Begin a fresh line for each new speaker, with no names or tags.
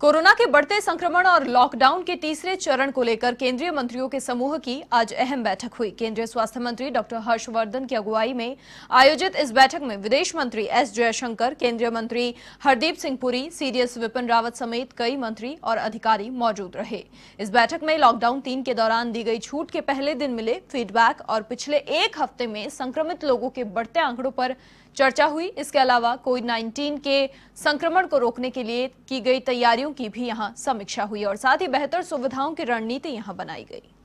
corona के बढ़ते संक्रमण और लॉकडाउन के तीसरे चरण को लेकर केंद्रीय मंत्रियों के समूह की आज अहम बैठक हुई केंद्रीय स्वास्थ्य मंत्री डॉक्टर हर्षवर्धन की अगुवाई में आयोजित इस बैठक में विदेश मंत्री एस जयशंकर केंद्रीय मंत्री हरदीप सिंह पुरी सीडीएस विपिन रावत समेत कई मंत्री और अधिकारी मौजूद रहे इस बैठक में लॉकडाउन तीन के दौरान दी गई छूट के पहले दिन मिले फीडबैक और पिछले एक हफ्ते में संक्रमित लोगों के बढ़ते आंकड़ों पर चर्चा हुई इसके अलावा कोविड नाइन्टीन के संक्रमण को रोकने के लिए की गई तैयारियों की भी यहाँ समीक्षा हुई और साथ ही बेहतर सुविधाओं की रणनीति यहाँ बनाई गई